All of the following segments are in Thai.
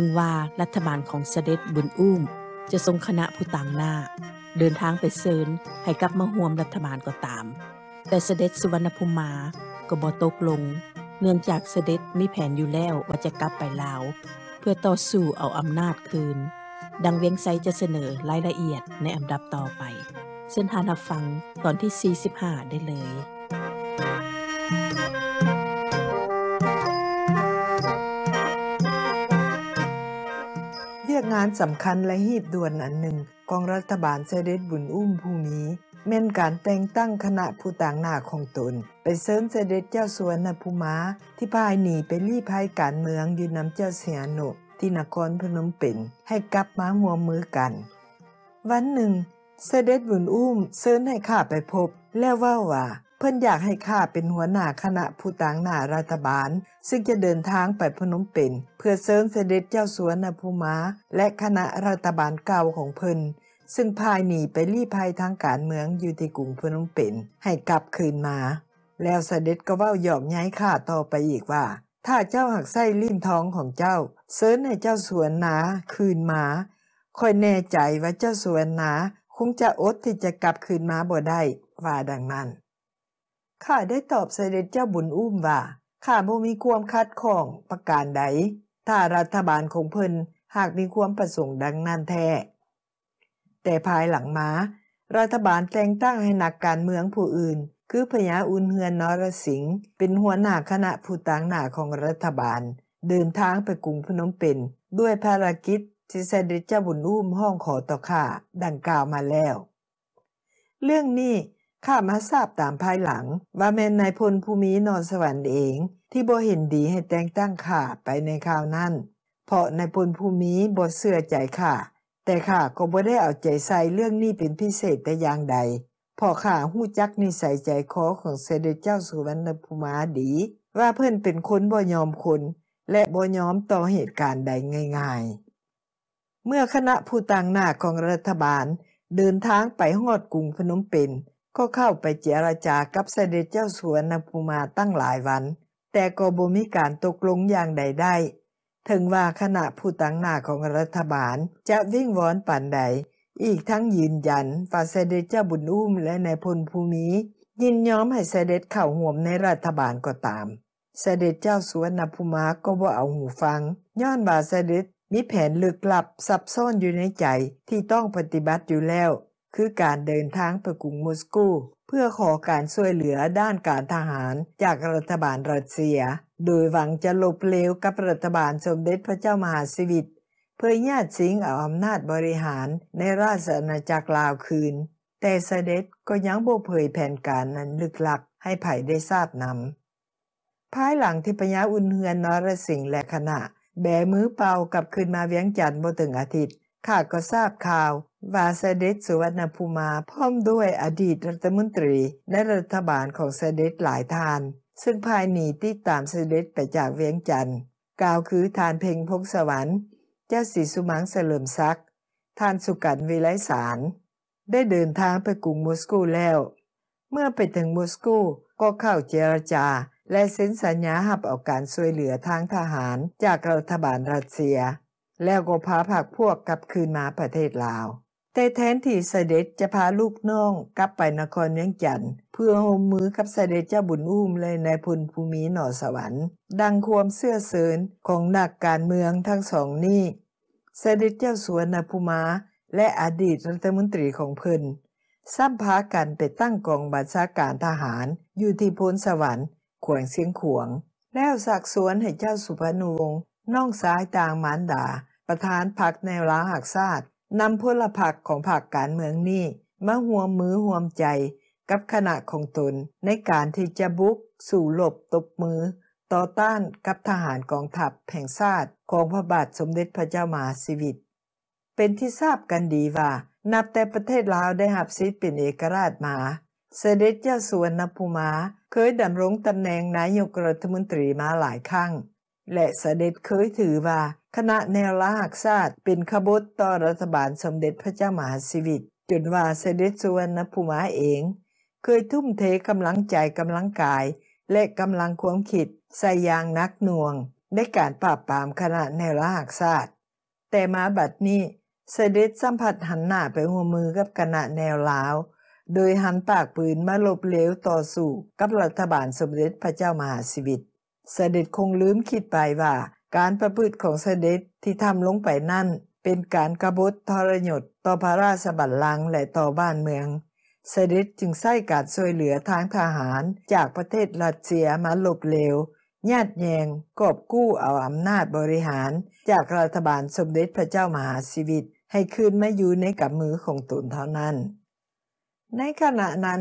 ถึงว่ารัฐบาลของเสด็จบุญอุ้ม จะทรงคณะผู้ต่างหน้า เดินทางไปเซินให้กลับมาห่วมรัฐบาลก็ตาม แต่เสด็จสุวรรณภูมาก็บ่ตกลงเนื่องจากเสด็จมีแผนอยู่แล้วว่าจะกลับไปลาวเพื่อต่อสู้เอาอำนาจคืน ดังเวียงไซจะเสนอรายละเอียดในอันดับต่อไป เส้นทานฟังตอนที่ 45 ได้เลยงานสำคัญและหีบด่วนอันหนึ่งของรัฐบาลเสด็จบุญอุ้มภูมิแม่นการแต่งตั้งคณะผู้ต่างหน้าของตน ไปเสริมเสด็จเจ้าสวนภูมาที่พายหนีไปรีภัยการเมืองอยู่น้ำเจ้าเสียโนที่นครพนมเปญให้กลับมาหัวมือกัน วันหนึ่ง เสด็จบุญอุ้มเชิญให้ข้าไปพบแล้วว่าว่าเพิ่นอยากให้ข้าเป็นหัวหน้าคณะผู้ต่างหน้ารัฐบาล ซึ่งจะเดินทางไปพนมเปญเพื่อเสริมเสด็จเจ้าสวนภูมาและคณะรัฐบาลเก่าของเพิ่นซึ่งพายหนีไปรีภัยทางการเมืองอยู่ที่กรุงพนมเปญให้กลับคืนมา แล้วเสด็จก็ว่าหยอกย้ายข้าต่อไปอีกว่า ถ้าเจ้าหักไส้ลิ้นท้องของเจ้าเสิร์นให้เจ้าสวนนา คืนมาคอยแน่ใจว่าเจ้าสวนนาคงจะอดที่จะกลับคืนมาบ่ได้ว่าดังนั้นข้าได้ตอบเสด็จเจ้าบุญอุ้มว่า ข้าบ่มีความคัดข้องประการใด ถ้ารัฐบาลของเพิ่นหากมีความประสงค์ดังนั้นแท้ แต่ภายหลังมารัฐบาลแต่งตั้งให้หนักการเมืองผู้อื่น คือพญาอุนเฮือนนรสิงห์เป็นหัวหน้าคณะผู้ต่างหน้าของรัฐบาล เดินทางไปกรุงพนมเปญด้วยภารกิจที่เสด็จเจ้าบุญอุ้มห้องขอต่อข้าดังกล่าวมาแล้ว เรื่องนี้ข้ามาทราบตามภายหลัง ว่าแม่นายพลภูมินอนสวรรค์เอง ที่บ่เห็นดีให้แต่งตั้งข้าไปในคราวนั้น เพราะนายพลภูมิบ่เสื่อใจข้าแต่ข้าก็บ่ได้เอาใจใส่เรื่องนี้เป็นพิเศษแต่อย่างใดพอข้าหู้จักนิสัยใจคอของเสด็จเจ้าสุวรรณภูมาดี ว่าเพื่อนเป็นคนบ่ยอมคน และบ่ยอมต่อเหตุการณ์ใดง่ายๆ เมื่อคณะผู้ต่างหน้าของรัฐบาล เดินทางไปฮอดกรุงพนมเปญก็เข้าไปเจรจากับเสด็จเจ้าสวนนภูมาตั้งหลายวัน แต่ก็บ่มีการตกลงอย่างใดได้ ถึงว่าขณะผู้ตั้งหน้า ของรัฐบาลจะวิ่งวอนปันใด อีกทั้งยืนยันฝ่าเสด็จเจ้าบุญอุ้มและนายพลภูมิยินยอมให้เสด็จเข้าห่วมในรัฐบาลก็ตาม เสด็จเจ้าสวนนภูมาก็บ่เอาหูฟังย้อนว่าเสด็จมีแผนลึกลับซับซ้อนอยู่ในใจที่ต้องปฏิบัติอยู่แล้วคือการเดินทางไปกรุงมอสโกเพื่อขอการช่วยเหลือด้านการทหารจากรัฐบาลรัสเซีย โดยหวังจะลบเลวกับรัฐบาลสมเด็จพระเจ้ามหาสิวิตเพื่อญาติสิงเอาอำนาจบริหารในราชอาณาจักรลาวคืน แต่เสด็จก็ยังบ่เผยแผนการนั้นลึกลักให้ไผ่ได้ทราบนำ ภายหลังที่พญาอุ่นเฮือนนรสิงห์และคณะ แบมือเป่ากับขึ้นมาเวียงจันทร์บ่ถึงอาทิตย์ข้าก็ทราบข่าว ว่าเซเดตสุวรรณภูมาพร้อมด้วยอดีตรัฐมนตรีและรัฐบาลของเซเดตหลายทาน ซึ่งพายหนีที่ตามเซเดตไปจากเวียงจันทร์กล่าวคือทานเพ่งพงสวรรค์เจ้าศีสุมังเสริมซัก ทานสุกันวิไลสารได้เดินทางไปกรุงมอสโกแล้ว เมื่อไปถึงมอสโกก็เข้าเจรจา และเซ็นสัญญาหับเอาการช่วยเหลือทางทหารจากรัฐบาลรัสเซียแล้วก็พาผักพวกกลับคืนมาประเทศลาว แต่แทนที่เสด็จจะพาลูกน้อง กลับไปนครเนียงจันเพื่อหมมือกับเสด็จเจ้าบุญอุ้มเลยในพลภูมิหนอสวรรค์ ดังความเสื้อเสริญของนักการเมืองทั้งสองนี้เสด็จเจ้าสวนนภูมาและอดีตรัฐมนตรีของเพิ่นซ้ำพากันไปตั้งกองบัญชาการทหารอยู่ที่พลสวรรค์ขวงเสียงขวง แล้วสักสวนให้เจ้าสุพรรณวงศ์น่องซ้ายต่างหมานดาประธานผักแนวล้าหักซาดนำพลผักของผักการเมืองนี่มาหัวมือหัวใจกับคณะของตนในการที่จะบุกสู่หลบตบมือ ต่อต้านกับทหารกองทัพแห่งซาตของพระบาทสมเด็จพระเจ้ามาสิวิต เป็นที่ทราบกันดีว่า นับแต่ประเทศลาวได้หับซิดเป็นเอกราชมา เสด็จเจ้าสวนนภูมาเคยดำรงตำแหน่งนายกรัฐมนตรีมาหลายครั้งและเสด็จเคยถือว่าคณะแนวลากศาดเป็นขบฏต่อรัฐบาลสมเด็จพระเจ้ามหาสิวิตจนว่าเสด็จสุวรรณภูมิเอง เคยทุ่มเทกำลังใจกำลังกาย และกำลังความคิด ใส่ยางนักหน่วง ในการปราบปรามคณะแนวลากศาดแต่มาบัดนี้ เสด็จสัมผัสหันหน้าไปหัวมือกับคณะแนวลาว โดยหันปากปืนมาลบเลวต่อสู้กับรัฐบาลสมเด็จพระเจ้ามหาสิวิตเสด็จคงลืมคิดไปว่าการประพฤติของเสด็จที่ทำลงไปนั่น เป็นการกรบฏทรยศต่อพระราชบัลลังก์และต่อบ้านเมือง เสด็จจึงใส้การช่วยเหลือทางทหาร จากประเทศรัสเซียมาหลบเลว ญาติแยงกอบกู้เอาอำนาจบริหาร จากรัฐบาลสมเด็จพระเจ้ามหาสีวิต ให้คืนมาอยู่ในกับมือของตนเท่านั้น ในขณะนั้น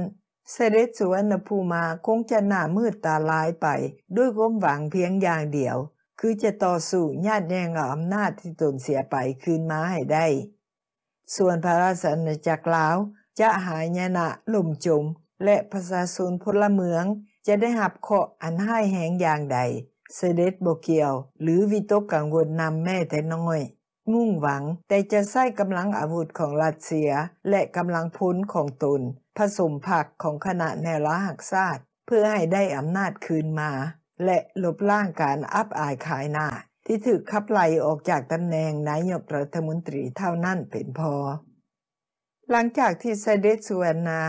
เสด็จสุวรรณภูมาคงจะหน้ามืดตาลายไป ด้วยความหวังเพียงอย่างเดียว คือจะต่อสู้ญาติแย่งอำนาจที่ตนเสียไปคืนมาให้ได้ ส่วนพระราชอาณาจักรลาว จะหายยนะล่มจม และประชาชนพลเมือง จะได้หับเคาะอันให้แหงอย่างใด เสด็จโบเกียว หรือวิตกกังวลนำแม่แต่น้อยมุ่งหวังแต่จะใส้กำลังอาวุธของรัสเซีย และกำลังพุ้นของตนผสมผักของคณะแนวราหักซาตเพื่อให้ได้อำนาจคืนมา และลบล้างการอับอายขายหน้า ที่ถูกขับไล่ออกจากตำแหน่งนายกรัฐมนตรีเท่านั้นเป็นพอ หลังจากที่เสด็จสุวรรณา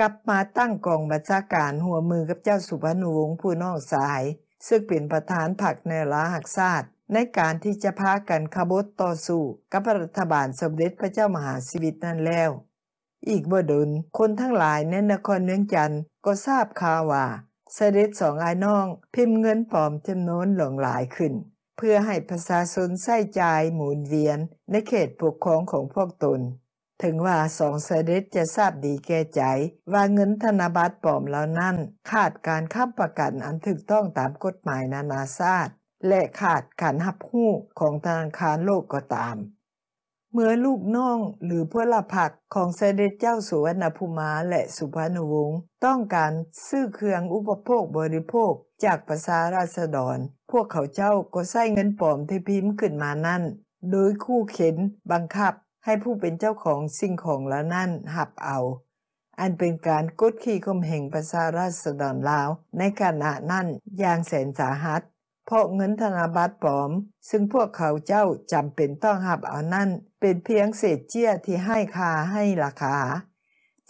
กลับมาตั้งกองบัญชาการหัวมือกับเจ้าสุพรรณวงศ์ผู้นอกสาย ซึ่งเป็นประธานผักในราหักซาตในการที่จะพากันขบฏต่อสู้กับรัฐบาลสมเด็จพระเจ้ามหาสิวิตนั่นแล้ว อีกบ่ดนคนทั้งหลายในนครเนืองจันทร์ก็ทราบข่าวว่าสเสด็จสองไอ้น้องพิมพ์เงินปลอมจำนวนหลงหลายขึ้น เพื่อให้ประชาชนใส้จ่ายหมุนเวียนในเขตปกครองของพวกตน ถึงว่าสองสเสด็จจะทราบดีแก่ใจว่าเงินธนบัตรปลอมเหล่านั้นขาดการค้ำประกันอันถูกต้องตามกฎหมายนานาชาติและขาดการหับหู้ของธนาคารโลกก็ตาม เมื่อลูกน้องหรือพลผักของเสด็จเจ้าสุวรรณภูมาและสุพรรณวงศ์ต้องการซื้อเครื่องอุปโภคบริโภคจากภาษาราษฎร พวกเขาเจ้าก็ใส้เงินปลอมที่พิมพ์ขึ้นมานั่น โดยคู่เข็นบังคับให้ผู้เป็นเจ้าของสิ่งของละนั่นหับเอา อันเป็นการกดขี่ข่มเหงภาษาราษฎรลาวในขณะนั้นอย่างแสนสาหัสเพราะเงินธนาบัตรปลอม ซึ่งพวกเขาเจ้าจำเป็นต้องหับเอานั่น เป็นเพียงเศษเจี้ยที่ให้คาให้ราคา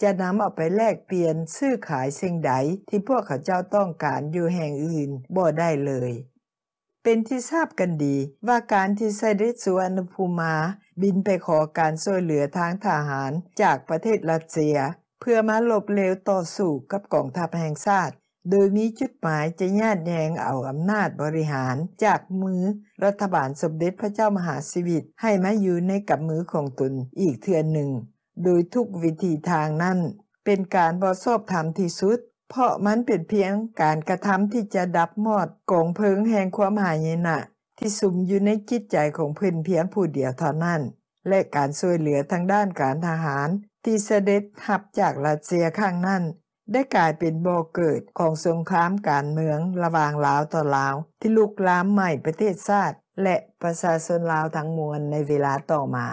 จะนำเอาไปแลกเปลี่ยนซื้อขายสิ่งใด ที่พวกเขาเจ้าต้องการอยู่แห่งอื่นบ่ได้เลย เป็นที่ทราบกันดี ว่าการที่ไซริสสุวรรณภูมาบินไปขอการช่วยเหลือทางทหารจากประเทศรัสเซีย เพื่อมาหลบเลวต่อสู้กับกองทัพแห่งชาติโดยมีจุดหมายจะญาติแยงเอาอำนาจบริหารจากมือรัฐบาลสมเด็จพระเจ้ามหาสิวิตให้มาอยู่ในกับมือของตนอีกเทือนหนึ่ง โดยทุกวิธีทางนั้น เป็นการบอสอบธรรมที่สุด เพราะมันเป็นเพียงการกระทำที่จะดับมอดกองเพลิงแห่งความหายนะที่สุมอยู่ในจิตใจของเพื่อนเพียงผู้เดียวเท่านั้น และการช่วยเหลือทางด้านการทหาร ที่เสด็จหับจากรัสเซียข้างนั้นได้กลายเป็นบ่อเกิดของสงครามการเมือง ระหว่างลาวต่อลาว ที่ลุกลามใหม่ประเทศชาติและประชาชนลาวทั้งมวลในเวลาต่อมา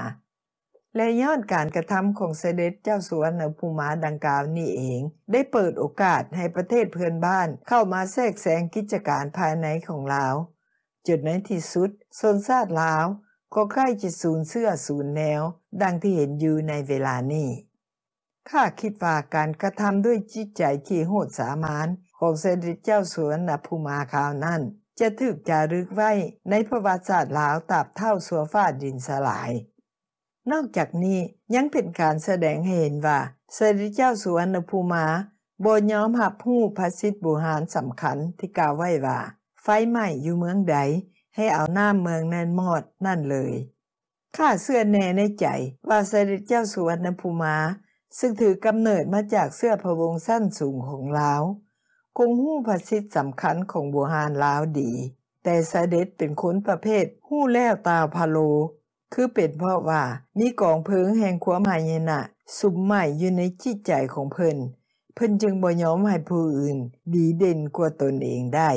และยอดการกระทำของเสด็จเจ้าสวนนภูมาดังกล่าวนี่เอง ได้เปิดโอกาสให้ประเทศเพื่อนบ้านเข้ามาแทรกแซงกิจการภายในของลาว จุดในที่สุดซนชาติลาว ก็ใกล้จะสูญเสื้อสูญแนว ดังที่เห็นอยู่ในเวลานี้ข้าคิดว่าการกระทำด้วยจิตใจขี้โหดสามานของเสด็จเจ้าสวนนภูมาคราวนั้นจะถึกจารึกไว้ในประวัติศาสตร์ลาวตับเท่าสัวฟาดดินสลาย นอกจากนี้ยังเป็นการแสดงให้เห็นว่าเสด็จเจ้าสวนภูมาบนย้อมหับผู้พระสิทธิบุหารสำคัญที่กล่าวไว้ว่า ไฟไหม้อยู่เมืองใด ให้เอาหน้าเมืองนั่นมอดนั่นเลยข้าเสื้อแน่ในใจ ว่าเสด็จเจ้าสวนภูมาซึ่งถือกำเนิดมาจากเสื้อพะวงสั้นสูงของลาว คงหู้ภาษิตสำคัญของบวฮานลาวดี แต่สเด็จเป็นคนประเภทหู้แล้วตาพะโล คือเป็นเพราะว่า มีกองเพิงแห่งความายนะสุมใหม่อยู่ในจิตใจของเพิ่น เพิ่นจึงบ่ยอมให้ผู้อื่น ดีเด่นกว่าตนเองได้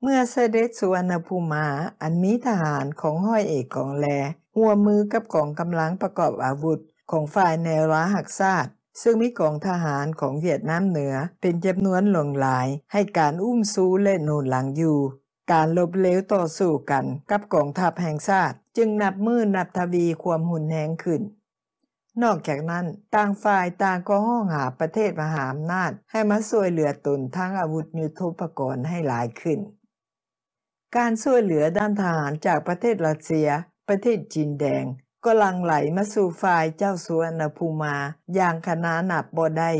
เมื่อเสด็จสุวรรณภูมาอันมีทหารของห้อยเอกกองแลหัวมือกับกองกำลังประกอบอาวุธของฝ่ายแนวร้าหักซาดซึ่งมีกองทหารของเวียดนามเหนือ เป็นจำนวนหลงหลาย ให้การอุ้มซู้และหนุนหลังอยู่ การลบเลวต่อสู้กันกับกองทัพแห่งซาดจึงนับมือนับทวีความหุนแหงขึ้น นอกจากนั้น ต่างฝ่ายต่างก็ห้องหาประเทศมหาอำนาจ ให้มาช่วยเหลือตนทั้งอาวุธยุทโธปกรณ์ให้หลายขึ้น การช่วยเหลือด้านทหารจากประเทศรัสเซีย ประเทศจีนแดงก็ลังไหลมาสู่ฝ่ายเจ้าสุวรรณภูมาอย่างขนาหนับบ่ได้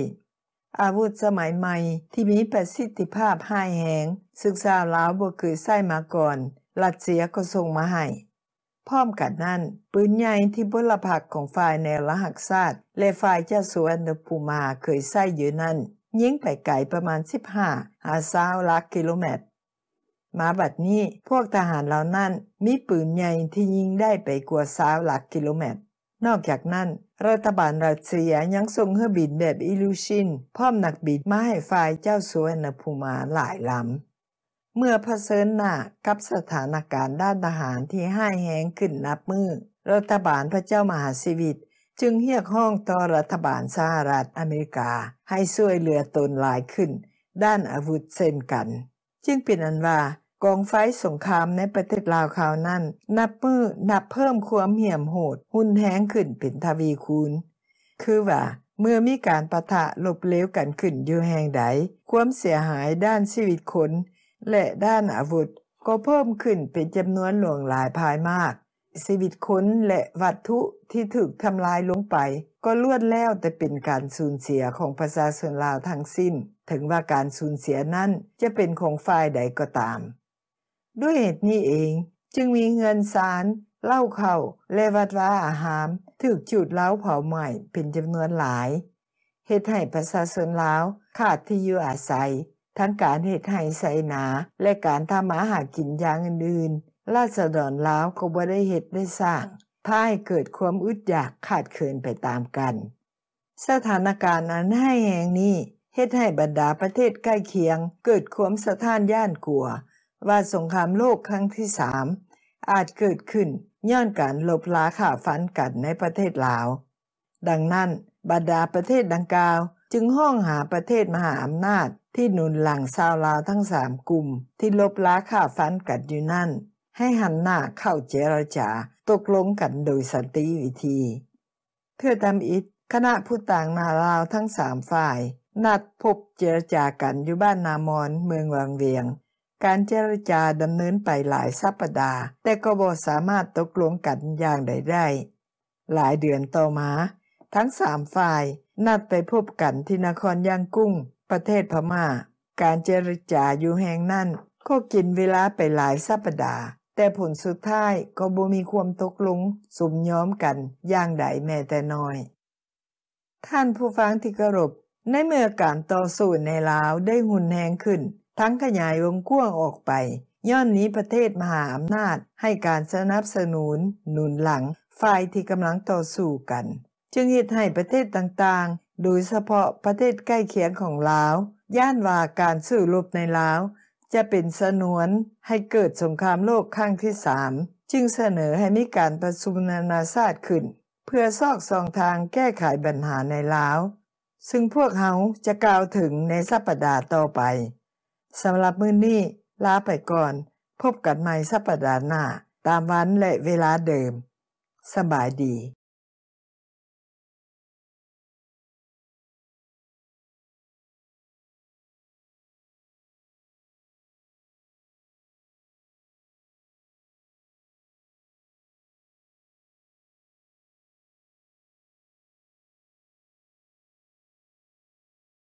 อาวุธสมัยใหม่ที่มีประสิทธิภาพห้แหงศึกษาลาวบ่คือใส้มาก่อนรัสเซียก็ส่งมาให้พร้อมกันนั้น ปืนใหญ่ที่บุรพักของฝ่ายแนวรหักศาสตร์และฝ่ายเจ้าสุวรรณภูมาเคยใส้อยู่นั้นยิงไปไกลประมาณ 15หาซาวลักกิโลเมตรหมาบัดนี้พวกทหารเหล่านั้นมีปืนใหญ่ที่ยิงได้ไปกว่าสาวหลักกิโลเมตร นอกจากนั้น รัฐบาลรัสเซียยังส่งเฮอบินแบบอิลูชินพร้อมนักบินมาให้ฝ่ายเจ้าสวนภูมาหลายลำ เมื่อเผชิญหน้ากับสถานการณ์ด้านทหารที่ห้ายแหงขึ้นนับมือรัฐบาลพระเจ้ามหาสวิตจึงเรียกห้องต่อรัฐบาลสหรัฐอเมริกาให้ช่วยเหลือตนหลายขึ้น ด้านอาวุธเช่นกันจึงเป็นอันว่า กองไฟสงครามในประเทศลาวข่าวนั้น นับมือนับเพิ่มความเหี่ยมโหดหุ่นแห้งขึ้นเป็นทวีคูณ คือว่า เมื่อมีการประทะลบเลวกันขึ้นอยู่แห่งใด ความเสียหายด้านชีวิตคนและด้านอาวุธก็เพิ่มขึ้นเป็นจำนวนหลวงหลายภายมากสีวิตคนและวัตถุที่ถูกทำลายลงไป ก็ล้วนแล้วแต่เป็นการสูญเสียของภาษชาชนลาวทั้งสิ้น ถึงว่าการสูญเสียนั้นจะเป็นของฝ่ายใดก็ตาม ด้วยเหตุนี้เองจึงมีเงินสารเล่าเข่าและวัดวาอาหามถูกจุดเล้าเผาใหม่เป็นจำนวนหลาย เหตุให้ภาษชาชนลาวขาดที่อยู่อาศัย ทั้งการเหตุให้ไสนาและการทำมาหากินอย่างอื่นราษฎรลาวก็บ่ได้เหตุได้สร้างพายเกิดความอึดอยากขาดเคินไปตามกัน สถานการณ์อันให้แห่งนี้เฮ็ดให้บรรดาประเทศใกล้เคียง เกิดความสะท้านย่านกลัวว่าสงครามโลกครั้งที่สามอาจเกิดขึ้นย้อนการลบล้าข่าฟันกันในประเทศลาวดังนั้นบรรดาประเทศดังกล่าวจึงห้องหาประเทศมหาอำนาจที่หนุนหลังชาวลาวทั้งสามกลุ่ม ที่ลบล้าข่าฟันกันอยู่นั่นให้หันหน้าเข้าเจรจาตกลงกันโดยสันติวิธี เพื่อตามอิทคณะผู้ต่างนาลาวทั้งสามฝ่าย นัดพบเจรจากันอยู่บ้านนามอนเมืองวังเวียง การเจรจาดำเนินไปหลายสัปปดาห์แต่ก็บ่สามารถตกลงกันอย่างใดได้หลายเดือนต่อมาทั้งสามฝ่ายนัดไปพบกันที่นครย่างกุ้ง ประเทศพมา่า การเจรจาอยู่แห่งนั้นก็กินเวลาไปหลายสัปดาห์แต่ผลสุดท้ายก็บ่มีความตกลงสมย้อมกัน อย่างใดแม้แต่น้อย ท่านผู้ฟังที่กรบในเมื่อการต่อสู้ในลาวได้หุนแหงขึ้น ทั้งขยายวงกว้างออกไปย้อนนี้ประเทศมหาอำนาจให้การสนับสนุน หนุนหลัง ฝ่ายที่กำลังต่อสู้กัน จึงเหตุให้ประเทศต่างๆ โดยเฉพาะประเทศใกล้เคียงของลาวย่านว่าการสู้รบในลาวจะเป็นสนวนให้เกิดสงครามโลกครั้งที่สามจึงเสนอให้มีการประชุมนานาชาติขึ้น เพื่อซอกซองทางแก้ไขปัญหาในลาว ซึ่งพวกเขาจะกล่าวถึงในสัปดาห์ต่อไปสำหรับมื้อนี้ลาไปก่อน พบกันใหม่สัปดาห์หน้า ตามวันและเวลาเดิม สบายดี